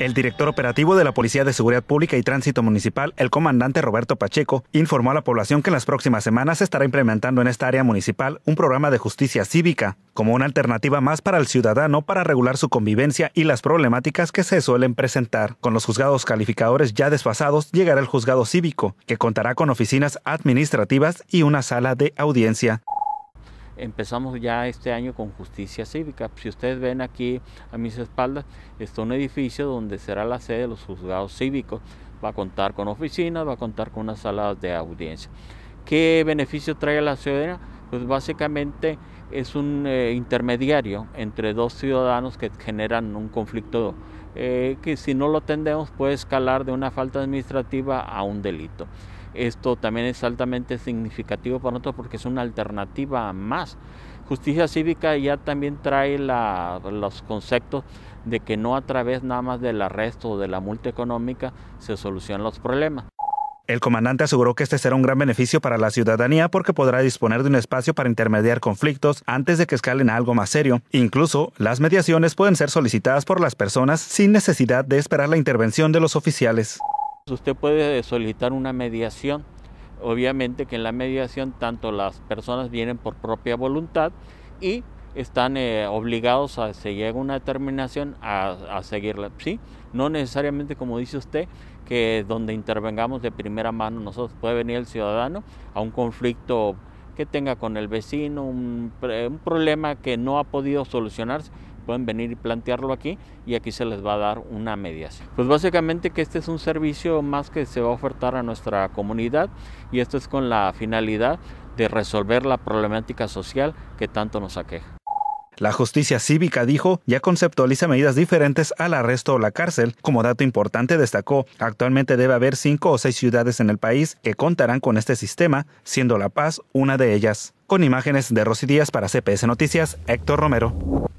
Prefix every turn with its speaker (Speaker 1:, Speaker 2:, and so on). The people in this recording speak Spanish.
Speaker 1: El director operativo de la Policía de Seguridad Pública y Tránsito Municipal, el comandante Roberto Pacheco, informó a la población que en las próximas semanas se estará implementando en esta área municipal un programa de justicia cívica, como una alternativa más para el ciudadano para regular su convivencia y las problemáticas que se suelen presentar. Con los juzgados calificadores ya desfasados, llegará el juzgado cívico, que contará con oficinas administrativas y una sala de audiencia
Speaker 2: empezamos ya este año con justicia cívica. Si ustedes ven aquí a mis espaldas, está un edificio donde será la sede de los juzgados cívicos. Va a contar con oficinas, va a contar con unas salas de audiencia. ¿Qué beneficio trae a la ciudadanía? pues básicamente es un eh, intermediario entre dos ciudadanos que generan un conflicto eh, que si no lo atendemos puede escalar de una falta administrativa a un delito. Esto también es altamente significativo para nosotros porque es una alternativa más. Justicia cívica ya también trae los conceptos de que no a través nada más del arresto o de la multa económica se solucionan los problemas.
Speaker 1: El comandante aseguró que este será un gran beneficio para la ciudadanía porque podrá disponer de un espacio para intermediar conflictos antes de que escalen a algo más serio. Incluso, las mediaciones pueden ser solicitadas por las personas sin necesidad de esperar la intervención de los oficiales.
Speaker 2: Usted puede solicitar una mediación. Obviamente que en la mediación tanto las personas vienen por propia voluntad y están eh, obligados a seguir una determinación, a, a, seguirla. Sí, no necesariamente como dice usted, que donde intervengamos de primera mano nosotros, puede venir el ciudadano a un conflicto que tenga con el vecino, un problema que no ha podido solucionarse, pueden venir y plantearlo aquí y aquí se les va a dar una mediación. Pues básicamente que este es un servicio más que se va a ofertar a nuestra comunidad y esto es con la finalidad de resolver la problemática social que tanto nos aqueja.
Speaker 1: La justicia cívica, dijo, ya conceptualiza medidas diferentes al arresto o la cárcel. Como dato importante, destacó, actualmente debe haber cinco o seis ciudades en el país que contarán con este sistema, siendo La Paz una de ellas. Con imágenes de Rosy Díaz para CPS Noticias, Héctor Romero.